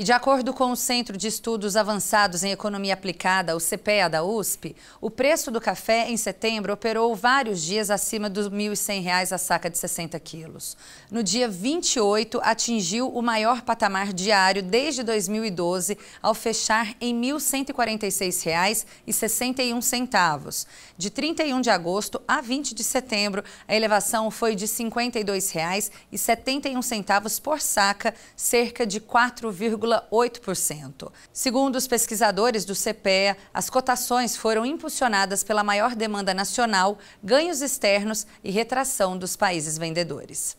E de acordo com o Centro de Estudos Avançados em Economia Aplicada, o CPEA da USP, o preço do café em setembro operou vários dias acima dos R$ 1.100 a saca de 60 quilos. No dia 28, atingiu o maior patamar diário desde 2012, ao fechar em R$ 1.146,61. De 31 de agosto a 20 de setembro, a elevação foi de R$ 52,71 por saca, cerca de 4,5%. 0,8%. Segundo os pesquisadores do CPEA, as cotações foram impulsionadas pela maior demanda nacional, ganhos externos e retração dos países vendedores.